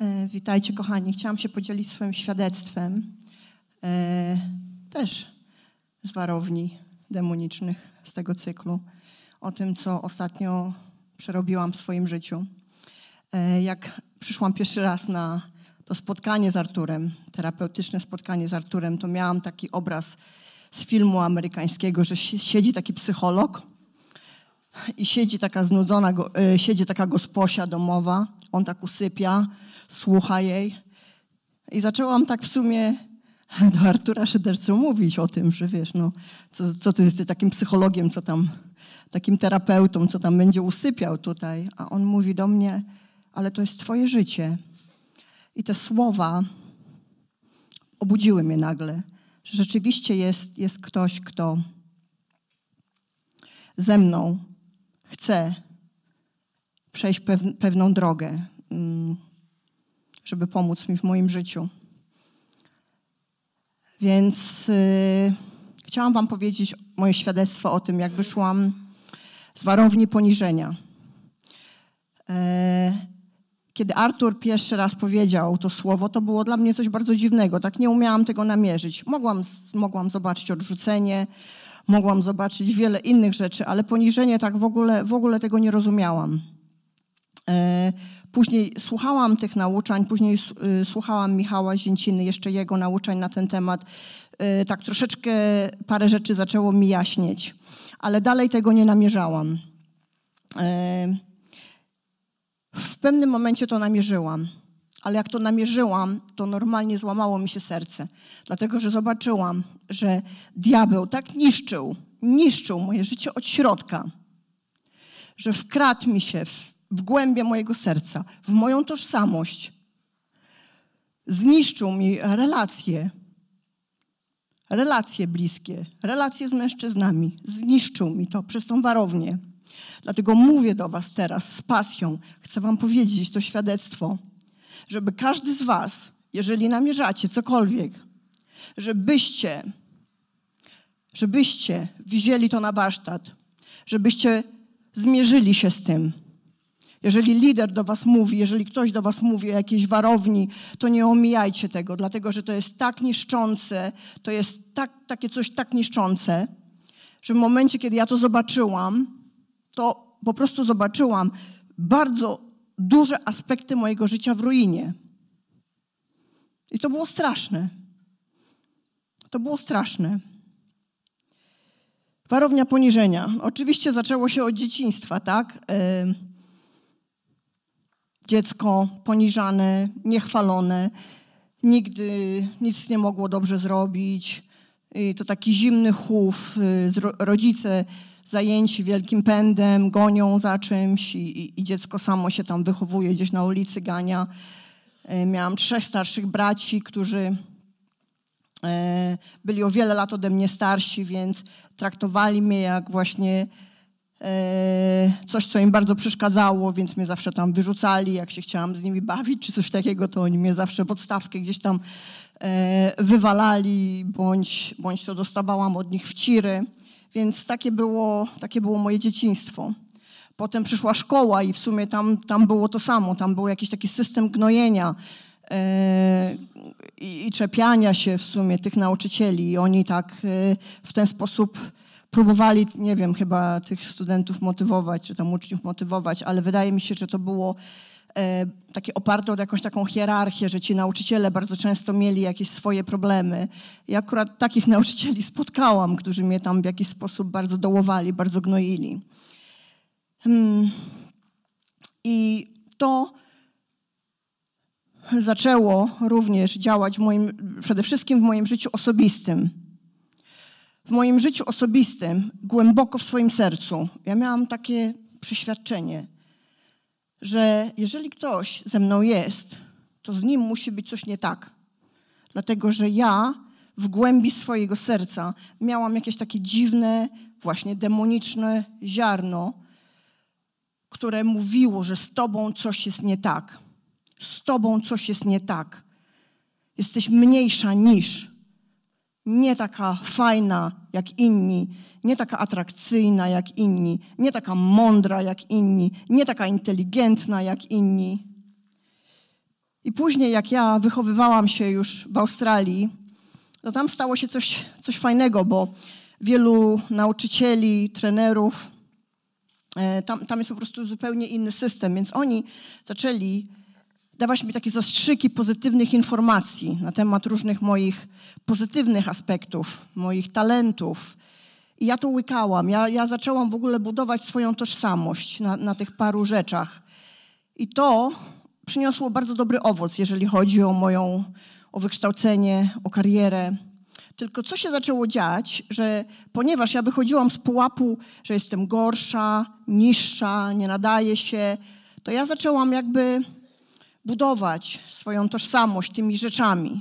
E, witajcie kochani. Chciałam się podzielić swoim świadectwem e, też z warowni demonicznych z tego cyklu o tym, co ostatnio przerobiłam w swoim życiu. E, jak przyszłam pierwszy raz na to spotkanie z Arturem, terapeutyczne spotkanie z Arturem, to miałam taki obraz z filmu amerykańskiego, że siedzi taki psycholog i siedzi taka znudzona, siedzi taka gosposia domowa, on tak usypia, słucha jej. I zaczęłam tak w sumie do Artura Szydercu mówić o tym, że wiesz, no, co, co ty jesteś takim psychologiem, co tam, takim terapeutą, co tam będzie usypiał tutaj. A on mówi do mnie, ale to jest twoje życie. I te słowa obudziły mnie nagle, że rzeczywiście jest, jest ktoś, kto ze mną chce przejść pewną drogę. Mm żeby pomóc mi w moim życiu. Więc yy, chciałam Wam powiedzieć moje świadectwo o tym, jak wyszłam z warowni poniżenia. E, kiedy Artur pierwszy raz powiedział to słowo, to było dla mnie coś bardzo dziwnego. Tak nie umiałam tego namierzyć. Mogłam, mogłam zobaczyć odrzucenie, mogłam zobaczyć wiele innych rzeczy, ale poniżenie tak w ogóle, w ogóle tego nie rozumiałam. E, później słuchałam tych nauczań, później y, słuchałam Michała Zięciny, jeszcze jego nauczań na ten temat. E, tak troszeczkę parę rzeczy zaczęło mi jaśnieć, ale dalej tego nie namierzałam. E, w pewnym momencie to namierzyłam, ale jak to namierzyłam, to normalnie złamało mi się serce, dlatego że zobaczyłam, że diabeł tak niszczył, niszczył moje życie od środka, że wkradł mi się w w głębie mojego serca, w moją tożsamość. Zniszczył mi relacje, relacje bliskie, relacje z mężczyznami. Zniszczył mi to przez tą warownię. Dlatego mówię do Was teraz z pasją, chcę Wam powiedzieć to świadectwo, żeby każdy z Was, jeżeli namierzacie cokolwiek, żebyście, żebyście wzięli to na warsztat, żebyście zmierzyli się z tym jeżeli lider do was mówi, jeżeli ktoś do was mówi o jakiejś warowni, to nie omijajcie tego, dlatego że to jest tak niszczące, to jest tak, takie coś tak niszczące, że w momencie, kiedy ja to zobaczyłam, to po prostu zobaczyłam bardzo duże aspekty mojego życia w ruinie. I to było straszne. To było straszne. Warownia poniżenia. Oczywiście zaczęło się od dzieciństwa, tak? Yy dziecko poniżane, niechwalone, nigdy nic nie mogło dobrze zrobić. I to taki zimny chów, y, rodzice zajęci wielkim pędem, gonią za czymś i, i, i dziecko samo się tam wychowuje, gdzieś na ulicy gania. Y, miałam trzech starszych braci, którzy y, byli o wiele lat ode mnie starsi, więc traktowali mnie jak właśnie E, coś, co im bardzo przeszkadzało, więc mnie zawsze tam wyrzucali, jak się chciałam z nimi bawić czy coś takiego, to oni mnie zawsze odstawkę gdzieś tam e, wywalali, bądź, bądź to dostawałam od nich wciry. Więc takie było, takie było moje dzieciństwo. Potem przyszła szkoła i w sumie tam, tam było to samo. Tam był jakiś taki system gnojenia e, i czepiania się w sumie tych nauczycieli. I oni tak w ten sposób próbowali, nie wiem, chyba tych studentów motywować, czy tam uczniów motywować, ale wydaje mi się, że to było e, takie oparte o jakąś taką hierarchię, że ci nauczyciele bardzo często mieli jakieś swoje problemy. Ja akurat takich nauczycieli spotkałam, którzy mnie tam w jakiś sposób bardzo dołowali, bardzo gnoili. Hmm. I to zaczęło również działać w moim, przede wszystkim w moim życiu osobistym w moim życiu osobistym, głęboko w swoim sercu, ja miałam takie przeświadczenie, że jeżeli ktoś ze mną jest, to z nim musi być coś nie tak. Dlatego, że ja w głębi swojego serca miałam jakieś takie dziwne, właśnie demoniczne ziarno, które mówiło, że z tobą coś jest nie tak. Z tobą coś jest nie tak. Jesteś mniejsza niż nie taka fajna jak inni, nie taka atrakcyjna jak inni, nie taka mądra jak inni, nie taka inteligentna jak inni. I później, jak ja wychowywałam się już w Australii, to tam stało się coś, coś fajnego, bo wielu nauczycieli, trenerów, e, tam, tam jest po prostu zupełnie inny system, więc oni zaczęli dawałaś mi takie zastrzyki pozytywnych informacji na temat różnych moich pozytywnych aspektów, moich talentów. I ja to łykałam. Ja, ja zaczęłam w ogóle budować swoją tożsamość na, na tych paru rzeczach. I to przyniosło bardzo dobry owoc, jeżeli chodzi o moją, o wykształcenie, o karierę. Tylko co się zaczęło dziać, że ponieważ ja wychodziłam z pułapu, że jestem gorsza, niższa, nie nadaję się, to ja zaczęłam jakby budować swoją tożsamość tymi rzeczami.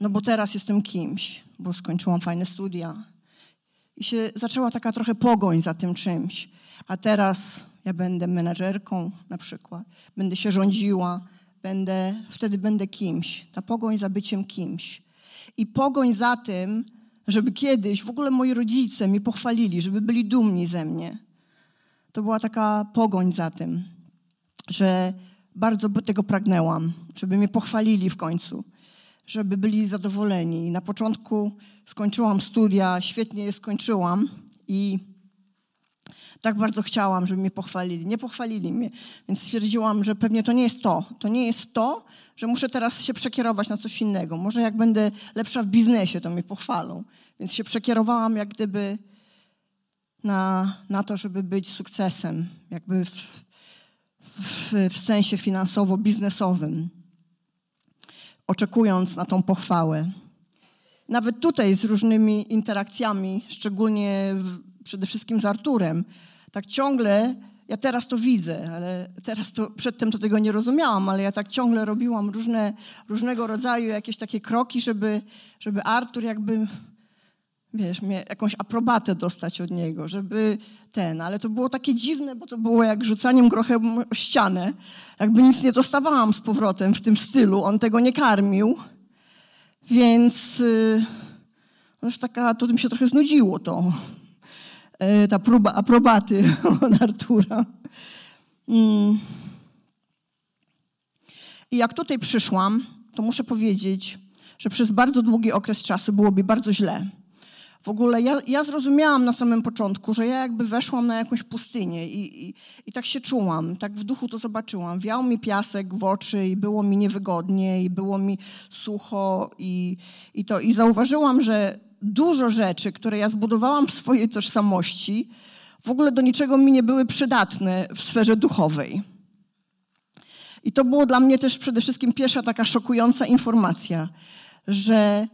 No bo teraz jestem kimś, bo skończyłam fajne studia. I się zaczęła taka trochę pogoń za tym czymś. A teraz ja będę menadżerką na przykład, będę się rządziła, będę, wtedy będę kimś. Ta pogoń za byciem kimś. I pogoń za tym, żeby kiedyś w ogóle moi rodzice mi pochwalili, żeby byli dumni ze mnie. To była taka pogoń za tym, że bardzo by tego pragnęłam, żeby mnie pochwalili w końcu, żeby byli zadowoleni. Na początku skończyłam studia, świetnie je skończyłam i tak bardzo chciałam, żeby mnie pochwalili. Nie pochwalili mnie, więc stwierdziłam, że pewnie to nie jest to. To nie jest to, że muszę teraz się przekierować na coś innego. Może jak będę lepsza w biznesie, to mnie pochwalą. Więc się przekierowałam jak gdyby na, na to, żeby być sukcesem, jakby w, w, w sensie finansowo-biznesowym, oczekując na tą pochwałę. Nawet tutaj z różnymi interakcjami, szczególnie w, przede wszystkim z Arturem, tak ciągle, ja teraz to widzę, ale teraz to, przedtem to tego nie rozumiałam, ale ja tak ciągle robiłam różne, różnego rodzaju jakieś takie kroki, żeby, żeby Artur jakby wiesz, jakąś aprobatę dostać od niego, żeby ten, ale to było takie dziwne, bo to było jak rzucaniem grochem o ścianę, jakby nic nie dostawałam z powrotem w tym stylu, on tego nie karmił, więc to y, no już taka, to mi się trochę znudziło to, y, ta próba aprobaty od Artura. Mm. I jak tutaj przyszłam, to muszę powiedzieć, że przez bardzo długi okres czasu było mi bardzo źle w ogóle ja, ja zrozumiałam na samym początku, że ja jakby weszłam na jakąś pustynię i, i, i tak się czułam, tak w duchu to zobaczyłam. Wiał mi piasek w oczy i było mi niewygodnie i było mi sucho i, i to. I zauważyłam, że dużo rzeczy, które ja zbudowałam w swojej tożsamości, w ogóle do niczego mi nie były przydatne w sferze duchowej. I to było dla mnie też przede wszystkim pierwsza taka szokująca informacja, że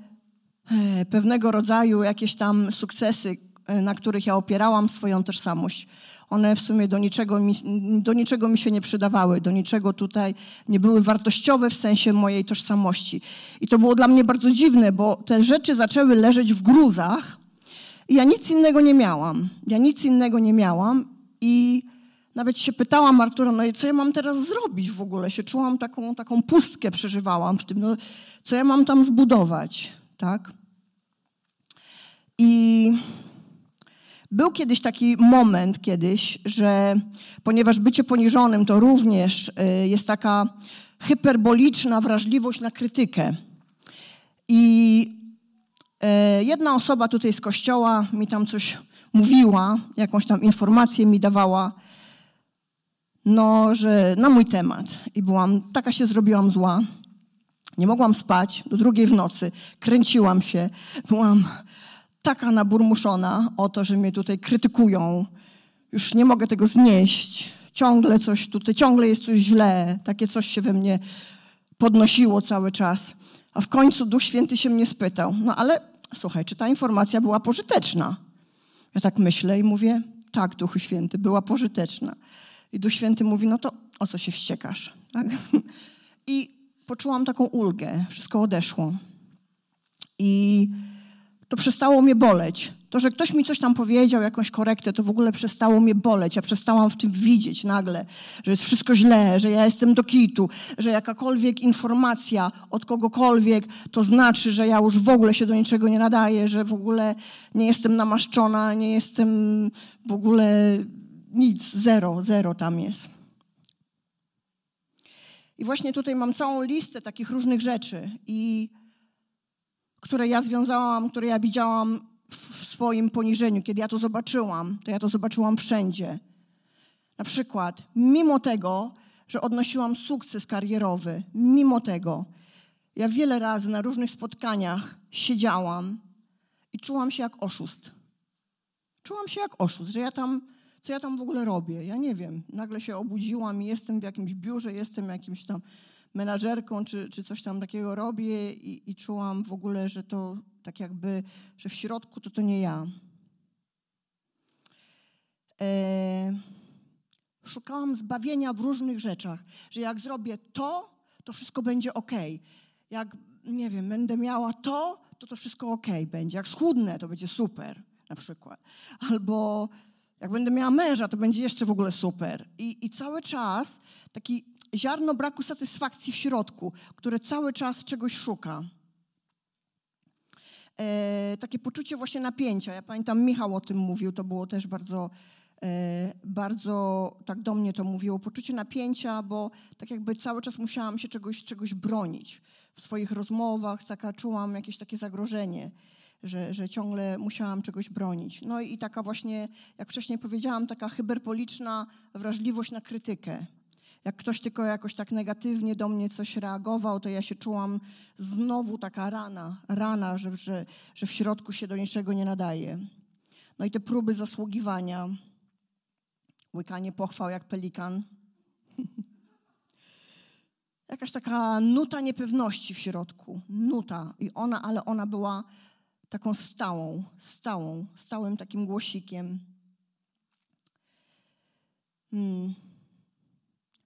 E, pewnego rodzaju jakieś tam sukcesy, e, na których ja opierałam swoją tożsamość. One w sumie do niczego, mi, do niczego mi się nie przydawały, do niczego tutaj nie były wartościowe w sensie mojej tożsamości. I to było dla mnie bardzo dziwne, bo te rzeczy zaczęły leżeć w gruzach i ja nic innego nie miałam. Ja nic innego nie miałam i nawet się pytałam Artura, no i co ja mam teraz zrobić w ogóle? Się czułam taką, taką pustkę, przeżywałam w tym, no, co ja mam tam zbudować, tak? I był kiedyś taki moment kiedyś, że ponieważ bycie poniżonym to również y, jest taka hyperboliczna wrażliwość na krytykę. I y, jedna osoba tutaj z kościoła mi tam coś mówiła, jakąś tam informację mi dawała, no, że na mój temat. I byłam, taka się zrobiłam zła. Nie mogłam spać do drugiej w nocy. Kręciłam się. Byłam taka naburmuszona o to, że mnie tutaj krytykują. Już nie mogę tego znieść. Ciągle coś tutaj, ciągle jest coś źle. Takie coś się we mnie podnosiło cały czas. A w końcu Duch Święty się mnie spytał, no ale słuchaj, czy ta informacja była pożyteczna? Ja tak myślę i mówię, tak, Duchu Święty, była pożyteczna. I Duch Święty mówi, no to o co się wściekasz? Tak? I poczułam taką ulgę, wszystko odeszło. I to przestało mnie boleć. To, że ktoś mi coś tam powiedział, jakąś korektę, to w ogóle przestało mnie boleć. Ja przestałam w tym widzieć nagle, że jest wszystko źle, że ja jestem do kitu, że jakakolwiek informacja od kogokolwiek to znaczy, że ja już w ogóle się do niczego nie nadaję, że w ogóle nie jestem namaszczona, nie jestem w ogóle nic, zero, zero tam jest. I właśnie tutaj mam całą listę takich różnych rzeczy i które ja związałam, które ja widziałam w swoim poniżeniu, kiedy ja to zobaczyłam, to ja to zobaczyłam wszędzie. Na przykład, mimo tego, że odnosiłam sukces karierowy, mimo tego, ja wiele razy na różnych spotkaniach siedziałam i czułam się jak oszust. Czułam się jak oszust, że ja tam, co ja tam w ogóle robię? Ja nie wiem. Nagle się obudziłam i jestem w jakimś biurze, jestem jakimś tam menadżerką czy, czy coś tam takiego robię i, i czułam w ogóle, że to tak jakby, że w środku to to nie ja. E, szukałam zbawienia w różnych rzeczach, że jak zrobię to, to wszystko będzie ok. Jak, nie wiem, będę miała to, to to wszystko ok będzie. Jak schudnę, to będzie super na przykład. Albo jak będę miała męża, to będzie jeszcze w ogóle super. I, i cały czas taki ziarno braku satysfakcji w środku, które cały czas czegoś szuka. E, takie poczucie właśnie napięcia. Ja pamiętam, Michał o tym mówił, to było też bardzo, e, bardzo tak do mnie to mówiło. Poczucie napięcia, bo tak jakby cały czas musiałam się czegoś, czegoś bronić. W swoich rozmowach taka, czułam jakieś takie zagrożenie. Że, że, ciągle musiałam czegoś bronić. No i taka właśnie, jak wcześniej powiedziałam, taka hyperpoliczna wrażliwość na krytykę jak ktoś tylko jakoś tak negatywnie do mnie coś reagował, to ja się czułam znowu taka rana, rana, że, że, że w środku się do niczego nie nadaje. No i te próby zasługiwania, łykanie pochwał jak pelikan. Jakaś taka nuta niepewności w środku, nuta. I ona, ale ona była taką stałą, stałą, stałym takim głosikiem. Hmm.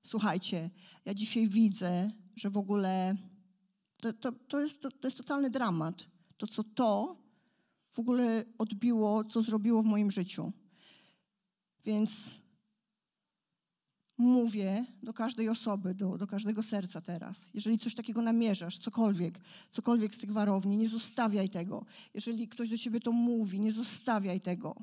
Słuchajcie, ja dzisiaj widzę, że w ogóle to, to, to, jest, to, jest totalny dramat. To, co to w ogóle odbiło, co zrobiło w moim życiu. Więc mówię do każdej osoby, do, do każdego serca teraz. Jeżeli coś takiego namierzasz, cokolwiek, cokolwiek z tych warowni, nie zostawiaj tego. Jeżeli ktoś do ciebie to mówi, nie zostawiaj tego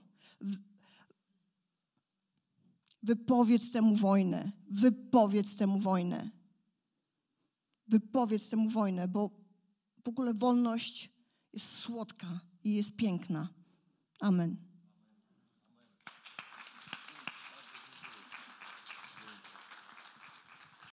Wypowiedz temu wojnę. Wypowiedz temu wojnę. Wypowiedz temu wojnę, bo w ogóle wolność jest słodka i jest piękna. Amen.